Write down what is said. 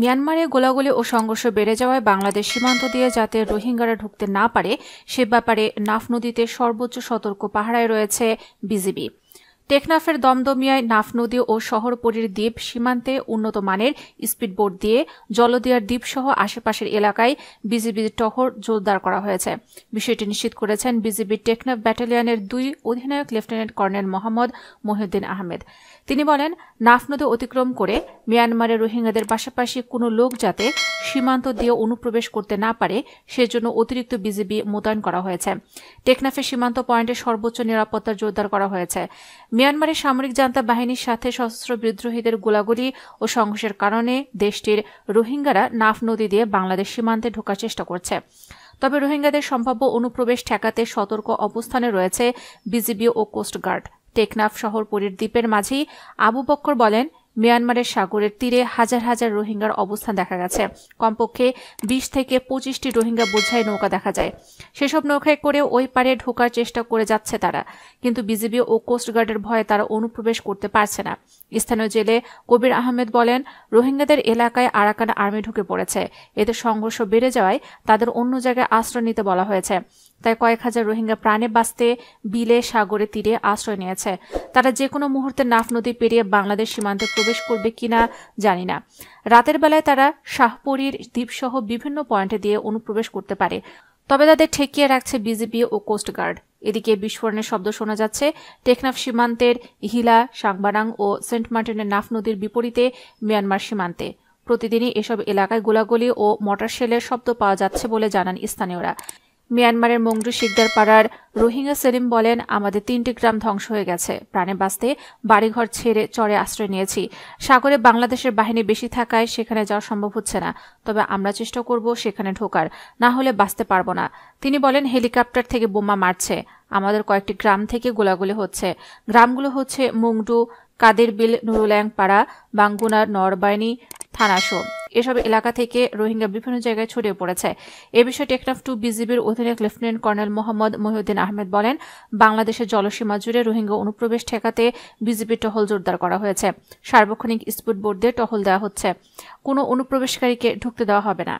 মিয়ানমারে গোলাগুলি ও সংঘর্ষ বেড়ে যাওয়ায় বাংলাদেশ সীমান্ত দিয়ে যাতে রোহিঙ্গারা ঢুকতে না পারে সে ব্যাপারে নাফ নদীতে সর্বোচ্চ সতর্ক পাহারায় রয়েছে বিজিবি টেকনাফের দমদমিয়ায় নাফ নদী ও শহরপরীর দ্বীপ সীমান্তে উন্নত মানের স্পিডবোট দিয়ে জলদিয়ার দ্বীপসহ আশেপাশের এলাকায় বিজিবির টহর জোরদার করা হয়েছে বিষয়টি নিশ্চিত করেছেন বিজিবির টেকনাফ ব্যাটালিয়নের দুই অধিনায়ক লেফটেন্যান্ট কর্নেল মোহাম্মদ মহিউদ্দিন আহমেদ তিনি বলেন নাফ নদী অতিক্রম করে মিয়ানমারে রোহিঙ্গাদের পাশাপাশি কোনো লোক যাতে সীমান্ত দিয়ে অনুপ্রবেশ করতে না পারে সেজন্য অতিরিক্ত বিজিবি মোতায়েন করা হয়েছে টেকনাফে সীমান্ত পয়েন্টে সর্বোচ্চ নিরাপত্তা জোরদার করা হয়েছে মিয়ানমারের সামরিক জান্তা বাহিনীর সাথে সশস্ত্র বিদ্রোহীদের গোলাগুলি ও সংঘর্ষের কারণে দেশটির রোহিঙ্গারা নাফ নদী দিয়ে বাংলাদেশ সীমান্তে ঢোকার চেষ্টা করছে তবে রোহিঙ্গাদের সম্ভাব্য অনুপ্রবেশ ঠেকাতে সতর্ক অবস্থানে রয়েছে বিজিবি ও কোস্টগার্ড টেকনাফ শহর পরীর দ্বীপের মাঝি আবু বক্কর বলেন মিয়ানমারের সাগরের তীরে হাজার হাজার রোহিঙ্গার অবস্থান দেখা গেছে কমপক্ষে বিশ থেকে পঁচিশটি রোহিঙ্গা বোঝাই নৌকা দেখা যায় সেসব নৌকায় করে ওই পারে ঢোকার চেষ্টা করে যাচ্ছে তারা কিন্তু বিজিবি ও কোস্টগার্ডের ভয়ে তারা অনুপ্রবেশ করতে পারছে না স্থানীয় জেলে কবির আহমেদ বলেন রোহিঙ্গাদের এলাকায় আরাকান আর্মি ঢুকে পড়েছে এতে সংঘর্ষ বেড়ে যাওয়ায় তাদের অন্য জায়গায় আশ্রয় নিতে বলা হয়েছে তাই কয়েক হাজার রোহিঙ্গা প্রাণে বাঁচতে বিলে সাগরে তীরে আশ্রয় নিয়েছে তারা যে কোনো মুহূর্তে নাফ নদী পেরিয়ে বাংলাদেশ সীমান্তে প্রবেশ করবে কিনা জানি না রাতের বেলায় তারা শাহপুরীর দ্বীপসহ বিভিন্ন পয়েন্টে দিয়ে অনুপ্রবেশ করতে পারে তবে তাদের ঠেকিয়ে রাখছে বিজেপি ও কোস্টগার্ড এদিকে বিস্ফোরণের শব্দ শোনা যাচ্ছে টেকনাফ সীমান্তের ইহিলা সাংবারাং ও সেন্ট মার্টিনের নাফ নদীর বিপরীতে মিয়ানমার সীমান্তে প্রতিদিনই এসব এলাকায় গোলাগুলি ও মোটর শেলের শব্দ পাওয়া যাচ্ছে বলে জানান স্থানীয়রা মিয়ানমারের মংডু শিকদার পাড়ার রোহিঙ্গা সেলিম বলেন আমাদের তিনটি গ্রাম ধ্বংস হয়ে গেছে প্রাণে বাঁচতে বাড়িঘর ছেড়ে চরে আশ্রয় নিয়েছি সাগরে বাংলাদেশের বাহিনী বেশি থাকায় সেখানে যাওয়া সম্ভব হচ্ছে না তবে আমরা চেষ্টা করব সেখানে ঢোকার না হলে বাঁচতে পারবো না তিনি বলেন হেলিকপ্টার থেকে বোমা মারছে আমাদের কয়েকটি গ্রাম থেকে গোলাগুলি হচ্ছে গ্রামগুলো হচ্ছে মুংডু কাদের বিল নুরুল্যাং পাড়া বাঙ্গুনার নরবাইনি থানাসো এসব এলাকা থেকে রোহিঙ্গা বিভিন্ন জায়গায় ছড়িয়ে পড়েছে এ বিষয়ে টেকনাফ টু বিজিবির অধিনায়ক লেফটেন্যান্ট কর্নেল মোহাম্মদ মহিউদ্দিন আহমেদ বলেন বাংলাদেশের জলসীমা জুড়ে রোহিঙ্গা অনুপ্রবেশ ঠেকাতে বিজিবির টহল জোরদার করা হয়েছে সার্বক্ষণিক স্পিড বোর্ডে টহল দেওয়া হচ্ছে কোনো অনুপ্রবেশকারীকে ঢুকতে দেওয়া হবে না